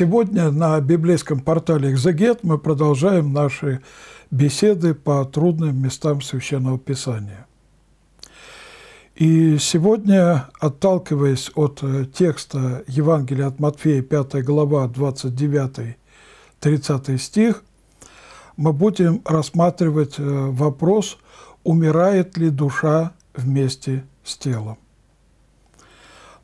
Сегодня на библейском портале «Экзегет» мы продолжаем наши беседы по трудным местам Священного Писания. И сегодня, отталкиваясь от э, текста Евангелия от Матфея, 5 глава, 29-30 стих, мы будем рассматривать э, вопрос, умирает ли душа вместе с телом.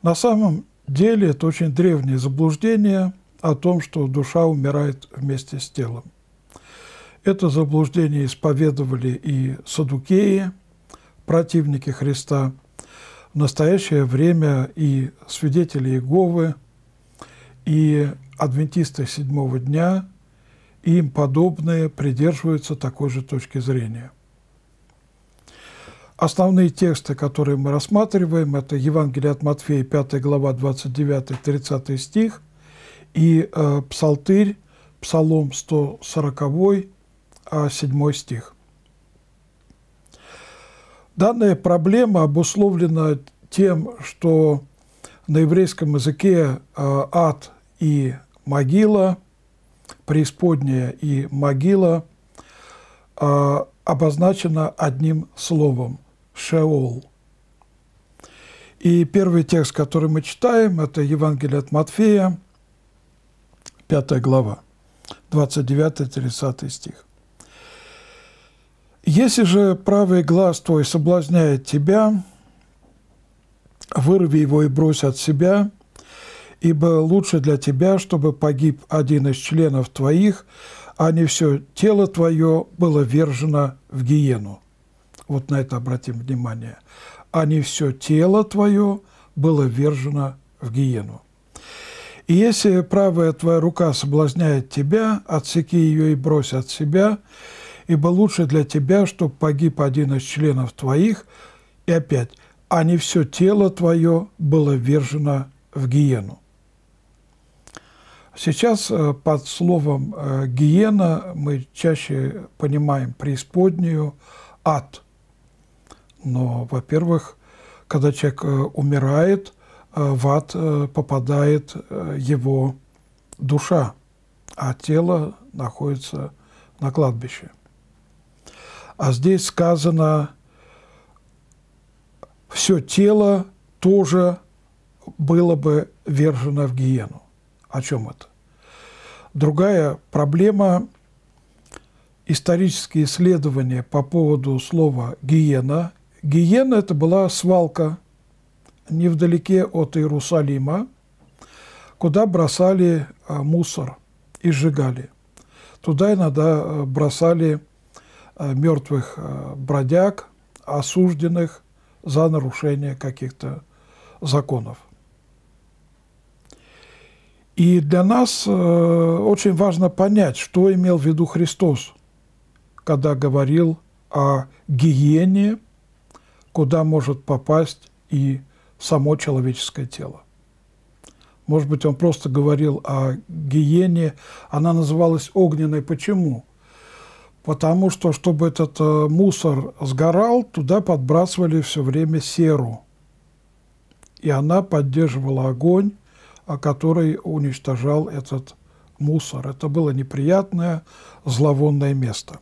На самом деле это очень древнее заблуждение, о том, что душа умирает вместе с телом. Это заблуждение исповедовали и садукеи, противники Христа, в настоящее время и свидетели Иеговы, и адвентисты седьмого дня, и им подобные придерживаются такой же точки зрения. Основные тексты, которые мы рассматриваем, это Евангелие от Матфея, 5 глава, 29-30 стих, и э, Псалтырь, Псалом 140, 7 а, стих. Данная проблема обусловлена тем, что на еврейском языке э, ад и могила, преисподняя и могила э, обозначена одним словом – «шеол». И первый текст, который мы читаем, это Евангелие от Матфея, 5 глава, 29-30 стих. «Если же правый глаз твой соблазняет тебя, вырви его и брось от себя, ибо лучше для тебя, чтобы погиб один из членов твоих, а не все тело твое было вержено в гиену». Вот на это обратим внимание. «А не все тело твое было вержено в гиену». И если правая твоя рука соблазняет тебя, отсеки ее и брось от себя, ибо лучше для тебя, чтобы погиб один из членов твоих, и опять, а не все тело твое было ввержено в гиену. Сейчас э, под словом э, «гиена» мы чаще понимаем преисподнюю, ад. Но, во-первых, когда человек э, умирает, Э, в ад э, попадает э, его душа, а тело находится на кладбище. А здесь сказано, все тело тоже было бы вержено в гиену. О чем это? Другая проблема – исторические исследования по поводу слова «гиена». «Гиена» – это была свалка – невдалеке от Иерусалима, куда бросали а, мусор и сжигали. Туда иногда а, бросали а, мертвых бродяг, осужденных за нарушение каких-то законов. И для нас э, очень важно понять, что имел в виду Христос, когда говорил о гиене, куда может попасть и само человеческое тело. Может быть, он просто говорил о гиене. Она называлась огненной. Почему? Потому что, чтобы этот э, мусор сгорал, туда подбрасывали все время серу. И она поддерживала огонь, э, который уничтожал этот мусор. Это было неприятное, зловонное место.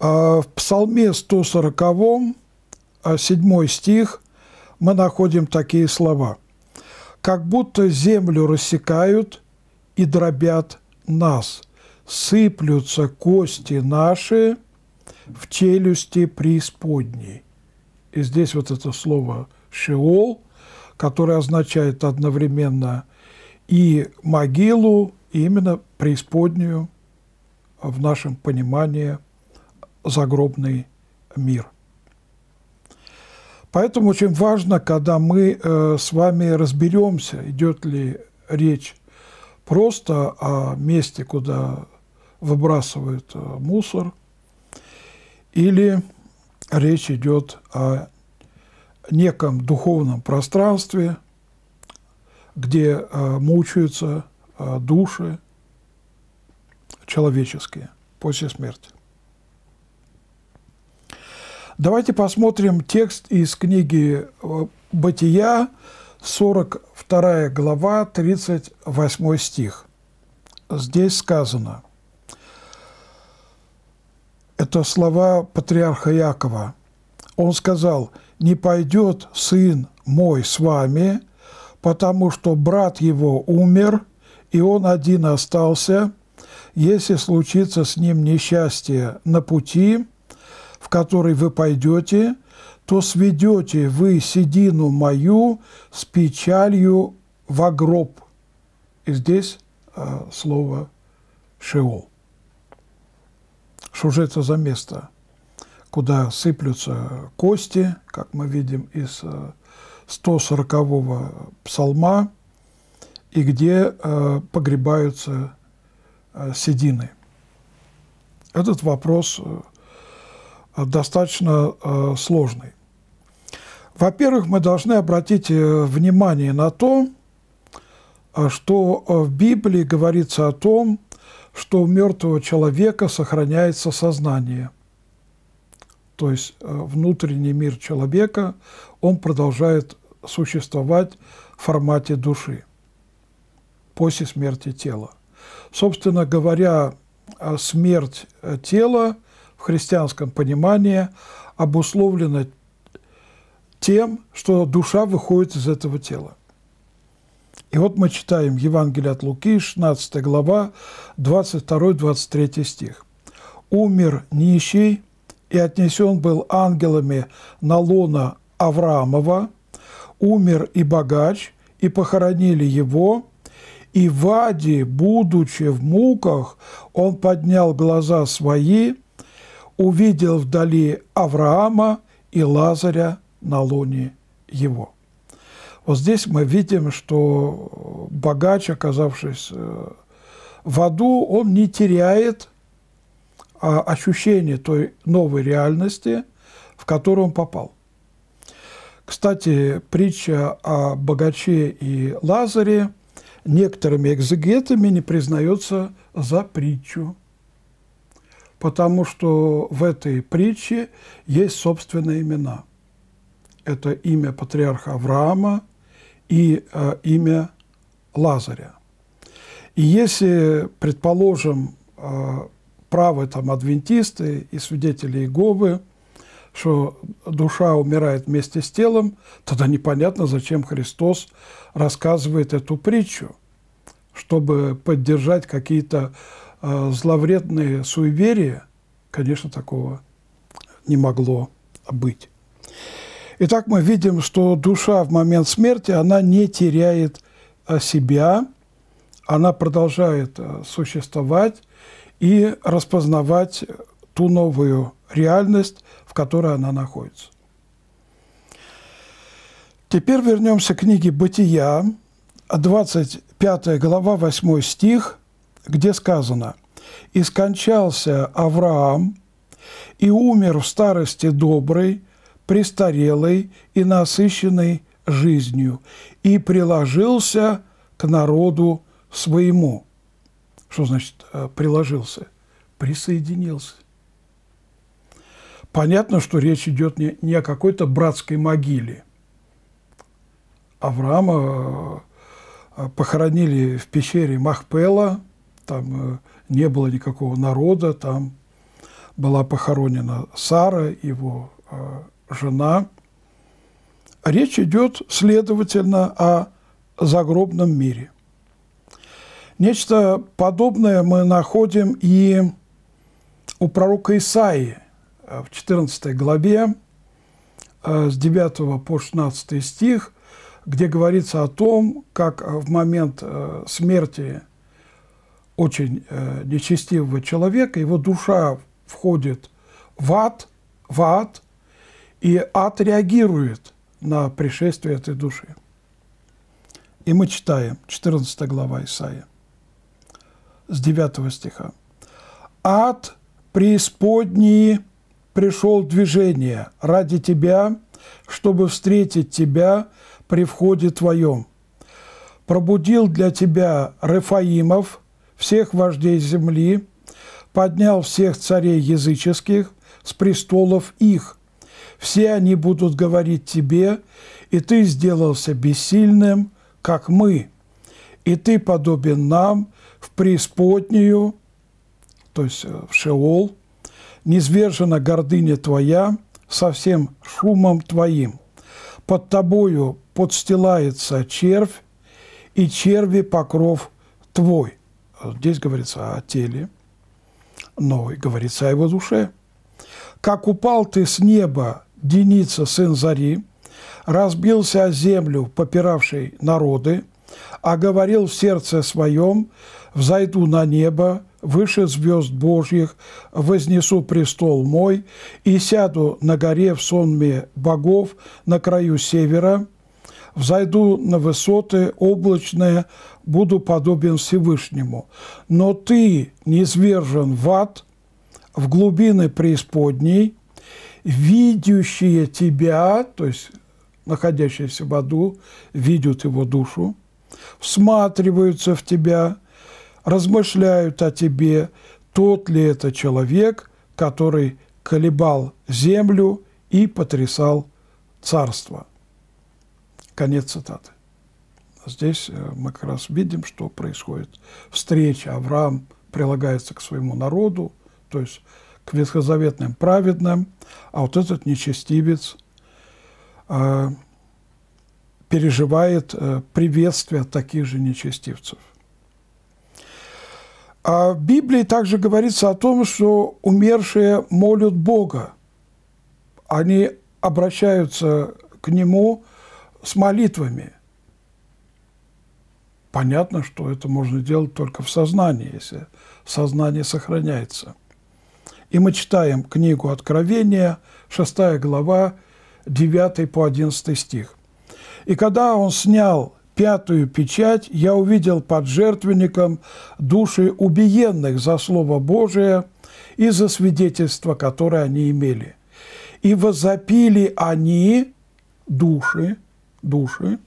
Э, в Псалме 140 7 а стих, мы находим такие слова. «Как будто землю рассекают и дробят нас, сыплются кости наши в челюсти преисподней». И здесь вот это слово шиол, которое означает одновременно и могилу, и именно преисподнюю в нашем понимании загробный мир – Поэтому очень важно, когда мы э, с вами разберемся, идет ли речь просто о месте, куда выбрасывают э, мусор, или речь идет о неком духовном пространстве, где э, мучаются души человеческие после смерти. Давайте посмотрим текст из книги э, «Бытия», 42 глава, 38 стих. Здесь сказано, это слова патриарха Якова. Он сказал, «Не пойдет сын мой с вами, потому что брат его умер, и он один остался. Если случится с ним несчастье на пути, в который вы пойдете, то сведете вы седину мою с печалью в гроб». И здесь э, слово «шеол». Что же это за место, куда сыплются кости, как мы видим из 140-го э, псалма, и где э, погребаются э, седины? Этот вопрос э, Э, достаточно э, сложный. Во-первых, мы должны обратить э, внимание на то, что в Библии говорится о том, что у мертвого человека сохраняется сознание. То есть внутренний мир человека, он продолжает существовать в формате души после смерти тела. Собственно говоря, смерть тела – в христианском понимании обусловлено тем, что душа выходит из этого тела. И вот мы читаем Евангелие от Луки, 16 глава, 22-23 стих. «Умер нищий, и отнесен был ангелами на лона Авраамова, умер и богач, и похоронили его, и в аде, будучи в муках, он поднял глаза свои – увидел вдали Авраама и Лазаря на луне его. Вот здесь мы видим, что богач, оказавшись э, в аду, он не теряет а, ощущение той новой реальности, в которую он попал. Кстати, притча о богаче и Лазаре некоторыми экзегетами не признается за притчу потому что в этой притче есть собственные имена. Это имя патриарха Авраама и э, имя Лазаря. И если, предположим, э, правы там адвентисты и свидетели Иеговы, что душа умирает вместе с телом, тогда непонятно, зачем Христос рассказывает эту притчу, чтобы поддержать какие-то а, зловредные суеверия, конечно, такого не могло быть. Итак, мы видим, что душа в момент смерти, она не теряет а, себя, она продолжает а, существовать и распознавать ту новую реальность, в которой она находится. Теперь вернемся к книге «Бытия», 25 глава, 8 стих – где сказано «И скончался Авраам, и умер в старости доброй, престарелой и насыщенной жизнью, и приложился к народу своему». Что значит э, «приложился»? Присоединился. Понятно, что речь идет не, не о какой-то братской могиле. Авраама э, похоронили в пещере Махпела – там э, не было никакого народа, там была похоронена Сара, его э, жена. Речь идет, следовательно, о загробном мире. Нечто подобное мы находим и у пророка Исаии э, в 14 главе с 9 по 16 стих, где говорится о том, как в момент смерти – очень э, нечестивого человека, его душа входит в ад, в ад, и ад реагирует на пришествие этой души. И мы читаем 14 глава Исаия с 9 стиха. «Ад преисподней пришел движение ради тебя, чтобы встретить тебя при входе твоем. Пробудил для тебя Рефаимов – всех вождей земли, поднял всех царей языческих с престолов их. Все они будут говорить тебе, и ты сделался бессильным, как мы, и ты подобен нам в преисподнюю, то есть э, в Шеол, низвержена гордыня твоя со всем шумом твоим. Под тобою подстилается червь, и черви покров твой. Здесь говорится о теле, но говорится о его душе. «Как упал ты с неба, Деница, сын Зари, разбился о землю, попиравший народы, а говорил в сердце своем, взойду на небо, выше звезд Божьих, вознесу престол мой и сяду на горе в сонме богов на краю севера, взойду на высоты облачные буду подобен Всевышнему. Но ты низвержен в ад, в глубины преисподней, видящие тебя, то есть находящиеся в аду, видят его душу, всматриваются в тебя, размышляют о тебе, тот ли это человек, который колебал землю и потрясал царство. Конец цитаты. Здесь э, мы как раз видим, что происходит. Встреча Авраам прилагается к своему народу, то есть к ветхозаветным праведным, а вот этот нечестивец э, переживает э, приветствие таких же нечестивцев. А в Библии также говорится о том, что умершие молят Бога. Они обращаются к Нему с молитвами – понятно, что это можно делать только в сознании, если сознание сохраняется. И мы читаем книгу Откровения, 6 глава, 9 по 11 стих. «И когда он снял пятую печать, я увидел под жертвенником души убиенных за Слово Божие и за свидетельство, которое они имели. И возопили они, души, души,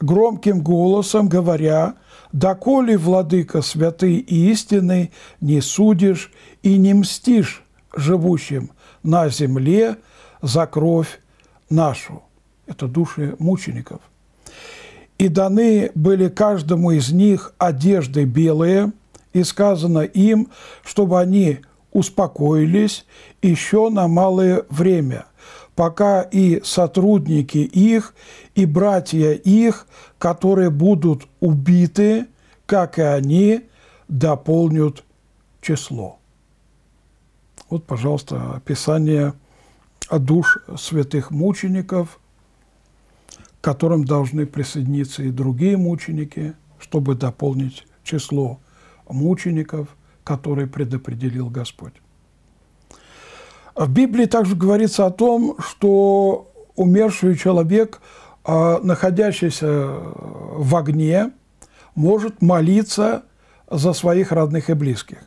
громким голосом говоря, «Доколе, владыка святый и истинный, не судишь и не мстишь живущим на земле за кровь нашу». Это души мучеников. «И даны были каждому из них одежды белые, и сказано им, чтобы они успокоились еще на малое время – пока и сотрудники их, и братья их, которые будут убиты, как и они, дополнят число. Вот, пожалуйста, описание душ святых мучеников, к которым должны присоединиться и другие мученики, чтобы дополнить число мучеников, которые предопределил Господь. А в Библии также говорится о том, что умерший человек, а, находящийся в огне, может молиться за своих родных и близких.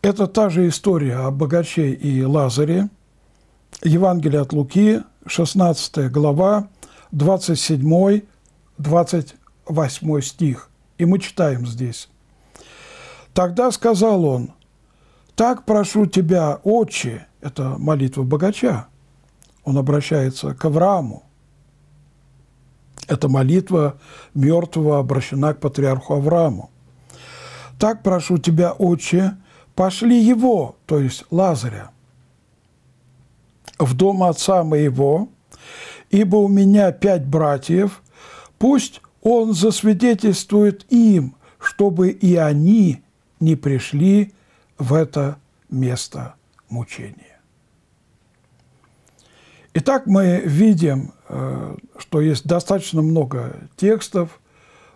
Это та же история о богаче и Лазаре. Евангелие от Луки, 16 глава, 27-28 стих. И мы читаем здесь. «Тогда сказал он – так прошу тебя, отче, это молитва богача. Он обращается к Аврааму. Это молитва мертвого обращена к патриарху Аврааму. Так прошу тебя, отче, пошли его, то есть Лазаря, в дом отца моего, ибо у меня пять братьев, пусть он засвидетельствует им, чтобы и они не пришли в это место мучения. Итак, мы видим, э, что есть достаточно много текстов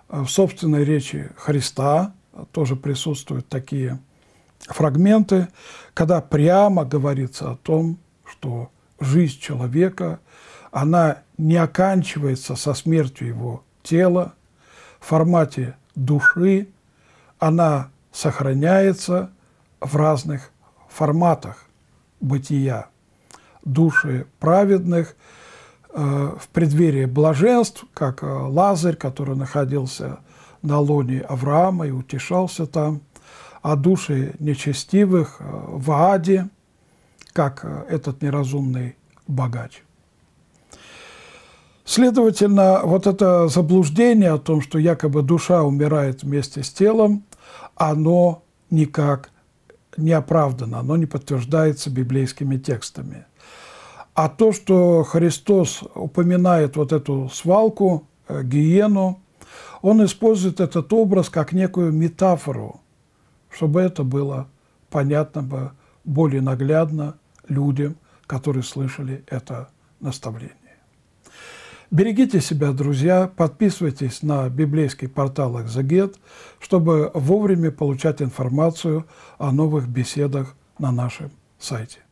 э, в собственной речи Христа, тоже присутствуют такие фрагменты, когда прямо говорится о том, что жизнь человека, она не оканчивается со смертью его тела, в формате души, она сохраняется – в разных форматах бытия. Души праведных э, в преддверии блаженств, как э, Лазарь, который находился на лоне Авраама и утешался там, а души нечестивых э, в Ааде, как этот неразумный богач. Следовательно, вот это заблуждение о том, что якобы душа умирает вместе с телом, оно никак не оправдано, оно не подтверждается библейскими текстами. А то, что Христос упоминает вот эту свалку, э, гиену, он использует этот образ как некую метафору, чтобы это было понятно бы более наглядно людям, которые слышали это наставление. Берегите себя, друзья, подписывайтесь на библейский портал «Экзегет», чтобы вовремя получать информацию о новых беседах на нашем сайте.